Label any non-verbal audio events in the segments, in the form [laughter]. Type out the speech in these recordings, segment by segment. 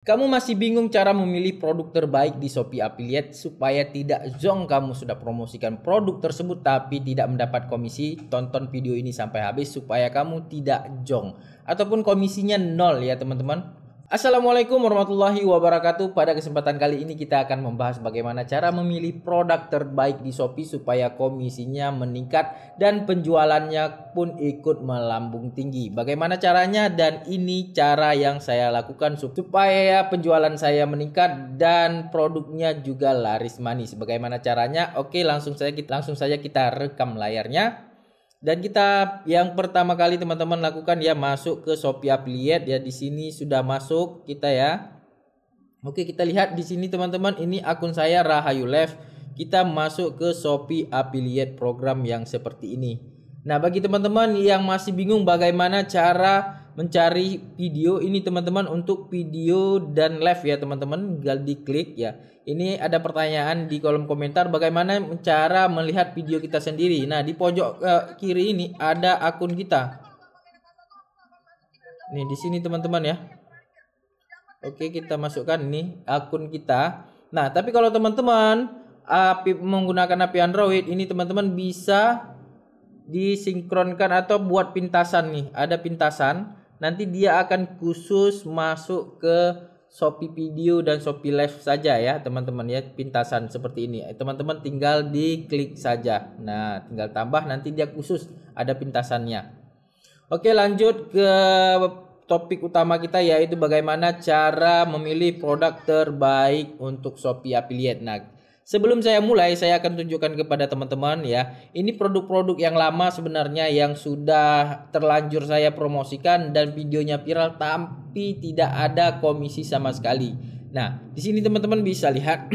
Kamu masih bingung cara memilih produk terbaik di Shopee Affiliate supaya tidak zonk kamu sudah promosikan produk tersebut tapi tidak mendapat komisi? Tonton video ini sampai habis supaya kamu tidak zonk ataupun komisinya nol ya teman-teman. Assalamualaikum warahmatullahi wabarakatuh. Pada kesempatan kali ini kita akan membahas bagaimana cara memilih produk terbaik di Shopee supaya komisinya meningkat dan penjualannya pun ikut melambung tinggi. Bagaimana caranya dan ini cara yang saya lakukan supaya penjualan saya meningkat dan produknya juga laris manis. Bagaimana caranya? Oke, langsung saya langsung saja kita rekam layarnya. Dan kita yang pertama kali teman-teman lakukan ya masuk ke Shopee Affiliate ya di sini sudah masuk kita ya. Oke, kita lihat di sini teman-teman ini akun saya Rahayu Live. Kita masuk ke Shopee Affiliate program yang seperti ini. Nah, bagi teman-teman yang masih bingung bagaimana cara mencari video ini teman-teman untuk video dan live ya teman-teman tinggal diklik ya ini ada pertanyaan di kolom komentar bagaimana cara melihat video kita sendiri nah di pojok uh, kiri ini ada akun kita nih di sini teman-teman ya oke kita masukkan nih akun kita nah tapi kalau teman-teman api menggunakan api Android ini teman-teman bisa disinkronkan atau buat pintasan nih ada pintasan nanti dia akan khusus masuk ke Shopee Video dan Shopee Live saja ya teman-teman ya pintasan seperti ini eh, teman-teman tinggal diklik saja nah tinggal tambah nanti dia khusus ada pintasannya oke lanjut ke topik utama kita yaitu bagaimana cara memilih produk terbaik untuk Shopee Affiliate nah Sebelum saya mulai, saya akan tunjukkan kepada teman-teman ya. Ini produk-produk yang lama sebenarnya yang sudah terlanjur saya promosikan dan videonya viral tapi tidak ada komisi sama sekali. Nah, di sini teman-teman bisa lihat.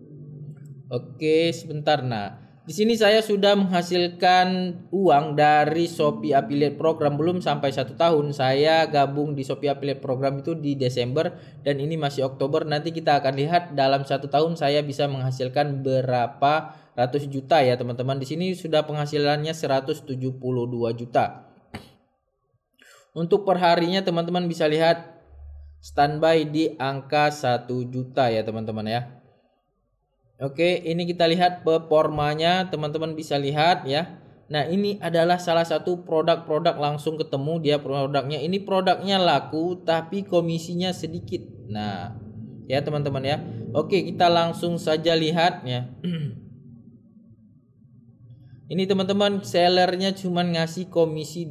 [clears throat] Oke, sebentar. Nah, di sini saya sudah menghasilkan uang dari Shopee Affiliate Program belum sampai satu tahun. Saya gabung di Shopee Affiliate Program itu di Desember dan ini masih Oktober. Nanti kita akan lihat dalam satu tahun saya bisa menghasilkan berapa ratus juta ya teman-teman. Di sini sudah penghasilannya 172 juta. Untuk perharinya teman-teman bisa lihat standby di angka 1 juta ya teman-teman ya. Oke, ini kita lihat performanya, teman-teman bisa lihat ya. Nah, ini adalah salah satu produk-produk langsung ketemu dia produknya. Ini produknya laku tapi komisinya sedikit. Nah, ya teman-teman ya. Oke, kita langsung saja lihat ya. [clears throat] ini teman-teman sellernya cuman ngasih komisi 2%.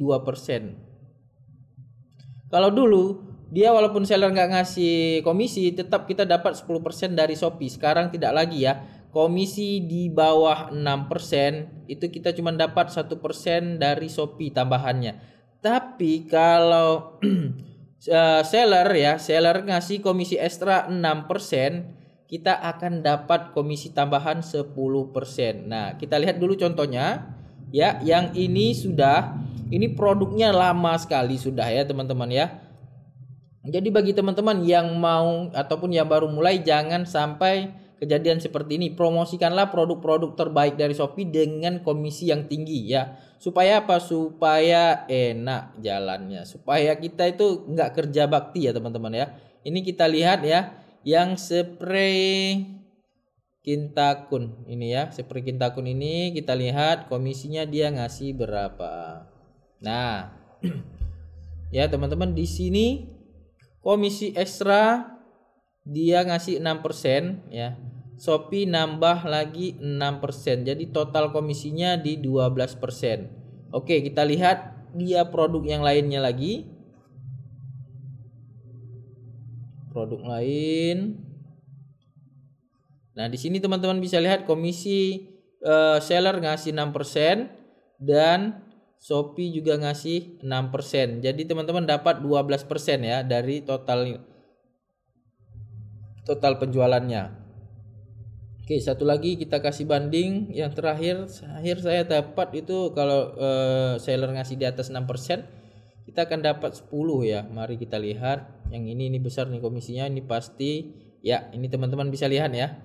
Kalau dulu dia walaupun seller nggak ngasih komisi tetap kita dapat 10% dari Shopee sekarang tidak lagi ya komisi di bawah 6% itu kita cuma dapat 1% dari Shopee tambahannya tapi kalau [clears throat] eh, seller ya seller ngasih komisi ekstra 6% kita akan dapat komisi tambahan 10% nah kita lihat dulu contohnya ya yang ini sudah ini produknya lama sekali sudah ya teman-teman ya jadi bagi teman-teman yang mau ataupun yang baru mulai jangan sampai kejadian seperti ini. Promosikanlah produk-produk terbaik dari Shopee dengan komisi yang tinggi ya. Supaya apa? Supaya enak jalannya. Supaya kita itu nggak kerja bakti ya teman-teman ya. Ini kita lihat ya yang spray kintakun ini ya. Spray kintakun ini kita lihat komisinya dia ngasih berapa. Nah, [clears throat] ya teman-teman di sini komisi ekstra dia ngasih 6% ya. Shopee nambah lagi 6%. Jadi total komisinya di 12%. Oke, kita lihat dia produk yang lainnya lagi. Produk lain. Nah, di sini teman-teman bisa lihat komisi uh, seller ngasih 6% dan Shopee juga ngasih 6%. Jadi teman-teman dapat 12% ya dari total total penjualannya. Oke, satu lagi kita kasih banding yang terakhir akhir saya dapat itu kalau eh, seller ngasih di atas 6%, kita akan dapat 10 ya. Mari kita lihat. Yang ini ini besar nih komisinya, ini pasti ya, ini teman-teman bisa lihat ya.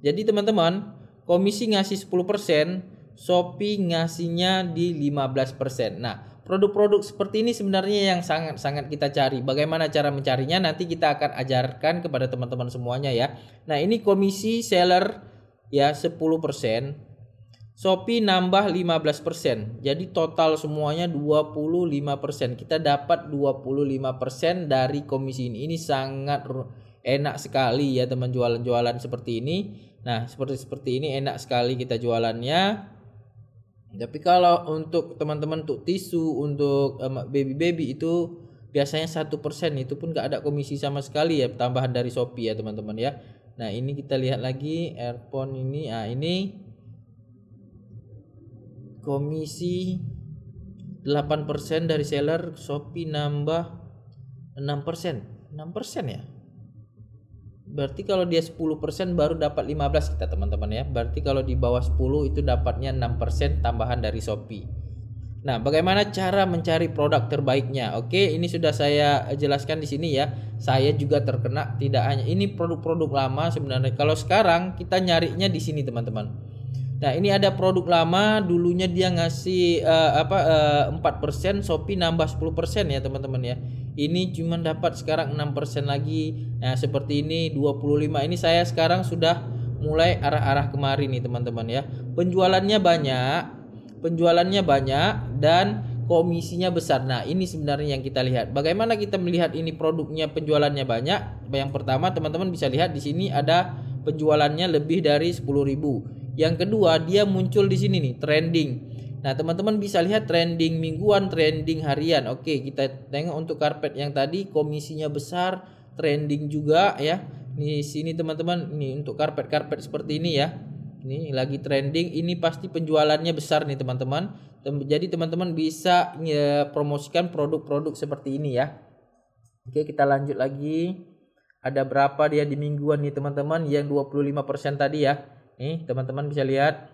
Jadi teman-teman, komisi ngasih 10%, Shopee ngasihnya di 15%. Nah, produk-produk seperti ini sebenarnya yang sangat-sangat kita cari. Bagaimana cara mencarinya nanti kita akan ajarkan kepada teman-teman semuanya ya. Nah, ini komisi seller ya 10%. Shopee nambah 15%. Jadi total semuanya 25%. Kita dapat 25% dari komisi ini. Ini sangat enak sekali ya teman jualan-jualan seperti ini. Nah, seperti seperti ini enak sekali kita jualannya. Tapi kalau untuk teman-teman untuk tisu, untuk eh, baby-baby itu biasanya satu persen itu pun gak ada komisi sama sekali ya tambahan dari Shopee ya teman-teman ya. Nah ini kita lihat lagi earphone ini, ah ini komisi 8% dari seller Shopee nambah 6%. 6% ya? Berarti kalau dia 10% baru dapat 15 kita teman-teman ya. Berarti kalau di bawah 10 itu dapatnya 6% tambahan dari Shopee. Nah, bagaimana cara mencari produk terbaiknya? Oke, ini sudah saya jelaskan di sini ya. Saya juga terkena tidak hanya ini produk-produk lama sebenarnya. Kalau sekarang kita nyarinya di sini teman-teman Nah, ini ada produk lama, dulunya dia ngasih uh, apa uh, eh, 4%, Shopee nambah 10% ya, teman-teman ya. Ini cuma dapat sekarang 6% lagi. Nah, seperti ini 25. Ini saya sekarang sudah mulai arah-arah kemarin nih, teman-teman ya. Penjualannya banyak, penjualannya banyak dan komisinya besar. Nah, ini sebenarnya yang kita lihat. Bagaimana kita melihat ini produknya penjualannya banyak? Yang pertama, teman-teman bisa lihat di sini ada penjualannya lebih dari 10.000 yang kedua, dia muncul di sini nih, trending. Nah, teman-teman bisa lihat trending mingguan, trending harian. Oke, kita tengok untuk karpet yang tadi komisinya besar, trending juga ya. Di sini teman-teman, ini untuk karpet-karpet seperti ini ya. Ini lagi trending, ini pasti penjualannya besar nih teman-teman. Jadi teman-teman bisa ya, promosikan produk-produk seperti ini ya. Oke, kita lanjut lagi. Ada berapa dia di mingguan nih teman-teman yang 25% tadi ya. Nih, teman-teman bisa lihat.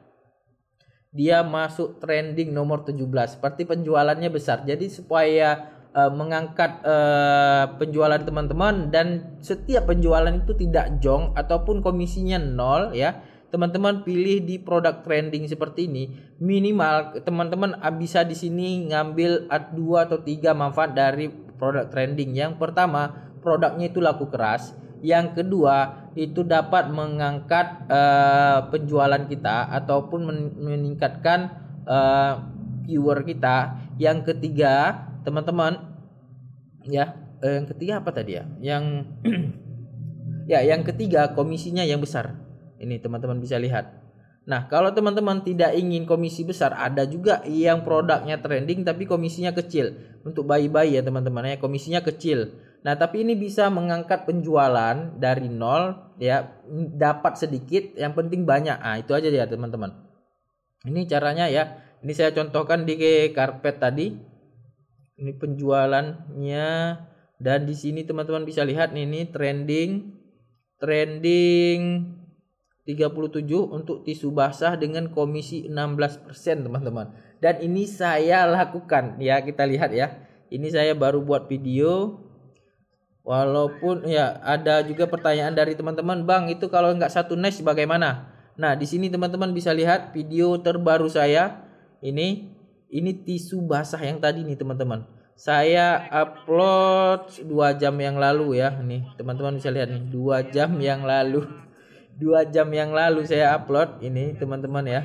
Dia masuk trending nomor 17. Seperti penjualannya besar. Jadi supaya uh, mengangkat uh, penjualan teman-teman dan setiap penjualan itu tidak jong ataupun komisinya nol ya teman-teman pilih di produk trending seperti ini minimal teman-teman bisa di sini ngambil dua atau tiga manfaat dari produk trending yang pertama produknya itu laku keras yang kedua, itu dapat mengangkat uh, penjualan kita ataupun meningkatkan uh, viewer kita. Yang ketiga, teman-teman ya, eh, yang ketiga apa tadi ya? Yang [clears throat] ya, yang ketiga komisinya yang besar. Ini teman-teman bisa lihat. Nah, kalau teman-teman tidak ingin komisi besar, ada juga yang produknya trending tapi komisinya kecil. Untuk bayi-bayi ya teman-teman ya, komisinya kecil. Nah, tapi ini bisa mengangkat penjualan dari nol ya, dapat sedikit, yang penting banyak. Ah, itu aja ya, teman-teman. Ini caranya ya. Ini saya contohkan di karpet tadi. Ini penjualannya dan di sini teman-teman bisa lihat nih ini trending trending 37 untuk tisu basah dengan komisi 16% teman-teman. Dan ini saya lakukan ya, kita lihat ya. Ini saya baru buat video Walaupun ya ada juga pertanyaan dari teman-teman, Bang, itu kalau nggak satu nest bagaimana? Nah, di sini teman-teman bisa lihat video terbaru saya. Ini ini tisu basah yang tadi nih, teman-teman. Saya upload dua jam yang lalu ya. Nih, teman-teman bisa lihat nih, dua jam yang lalu. [laughs] dua jam yang lalu saya upload ini, teman-teman ya.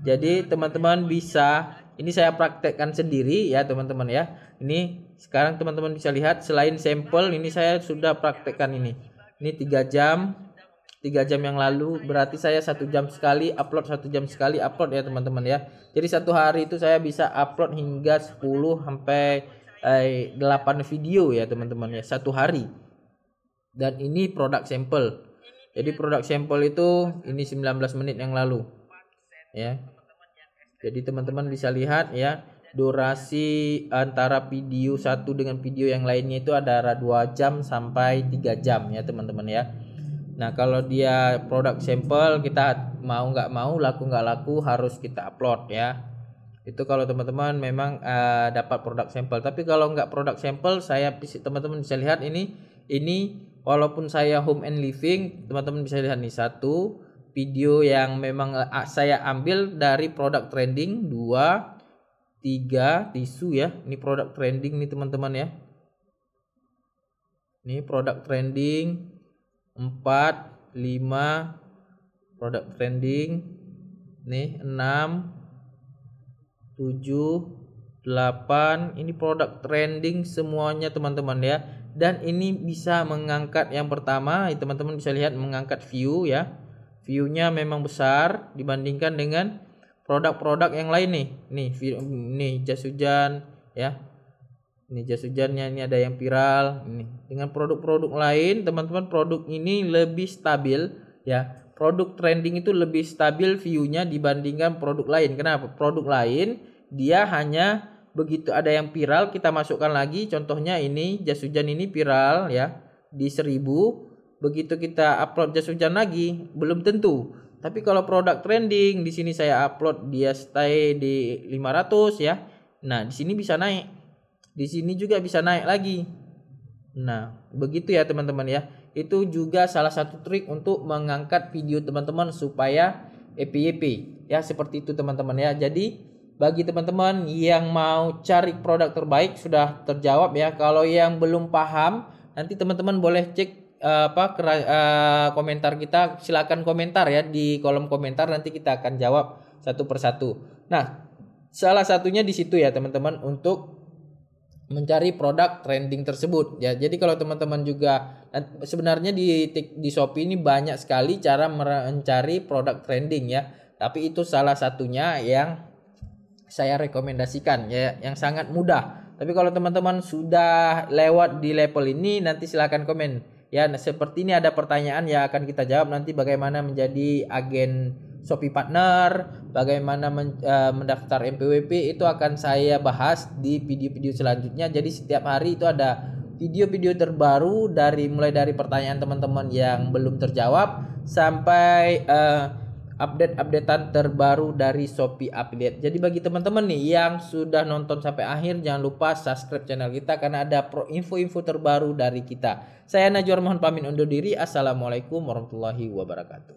Jadi, teman-teman bisa ini saya praktekkan sendiri ya teman-teman ya ini sekarang teman-teman bisa lihat selain sampel ini saya sudah praktekkan ini ini tiga jam tiga jam yang lalu berarti saya satu jam sekali upload satu jam sekali upload ya teman-teman ya jadi satu hari itu saya bisa upload hingga 10 sampai eh, 8 video ya teman-teman ya satu hari dan ini produk sampel jadi produk sampel itu ini 19 menit yang lalu ya jadi teman-teman bisa lihat ya durasi antara video satu dengan video yang lainnya itu ada 2 jam sampai 3 jam ya teman-teman ya. Nah kalau dia produk sampel kita mau nggak mau laku nggak laku harus kita upload ya. Itu kalau teman-teman memang uh, dapat produk sampel. Tapi kalau nggak produk sampel saya teman-teman bisa lihat ini ini walaupun saya home and living teman-teman bisa lihat nih satu video yang memang eh, saya ambil dari produk trending 2 3 tisu ya. Ini produk trending nih teman-teman ya. Ini produk trending 4 5 produk trending nih 6 7 8 ini produk trending semuanya teman-teman ya dan ini bisa mengangkat yang pertama teman-teman bisa lihat mengangkat view ya View-nya memang besar dibandingkan dengan produk-produk yang lain nih. Nih, view, nih jas hujan ya. Ini jas hujannya ini ada yang viral ini. Dengan produk-produk lain, teman-teman produk ini lebih stabil ya. Produk trending itu lebih stabil view-nya dibandingkan produk lain. Kenapa? Produk lain dia hanya begitu ada yang viral kita masukkan lagi contohnya ini jas hujan ini viral ya di 1000 begitu kita upload jas hujan lagi belum tentu tapi kalau produk trending di sini saya upload dia stay di 500 ya nah di sini bisa naik di sini juga bisa naik lagi nah begitu ya teman-teman ya itu juga salah satu trik untuk mengangkat video teman-teman supaya EPYP e ya seperti itu teman-teman ya jadi bagi teman-teman yang mau cari produk terbaik sudah terjawab ya. Kalau yang belum paham, nanti teman-teman boleh cek Eh, apa kera, uh, komentar kita silakan komentar ya di kolom komentar nanti kita akan jawab satu persatu. Nah, salah satunya di situ ya teman-teman untuk mencari produk trending tersebut ya. Jadi kalau teman-teman juga sebenarnya di di Shopee ini banyak sekali cara mencari produk trending ya. Tapi itu salah satunya yang saya rekomendasikan ya yang sangat mudah. Tapi kalau teman-teman sudah lewat di level ini nanti silahkan komen Ya, nah seperti ini ada pertanyaan yang akan kita jawab nanti bagaimana menjadi agen Shopee Partner, bagaimana men, uh, mendaftar MPWP itu akan saya bahas di video-video selanjutnya. Jadi setiap hari itu ada video-video terbaru dari mulai dari pertanyaan teman-teman yang belum terjawab sampai uh, update-updatean terbaru dari Shopee Update. Jadi bagi teman-teman nih yang sudah nonton sampai akhir jangan lupa subscribe channel kita karena ada pro info-info terbaru dari kita. Saya Najwar mohon pamit undur diri. Assalamualaikum warahmatullahi wabarakatuh.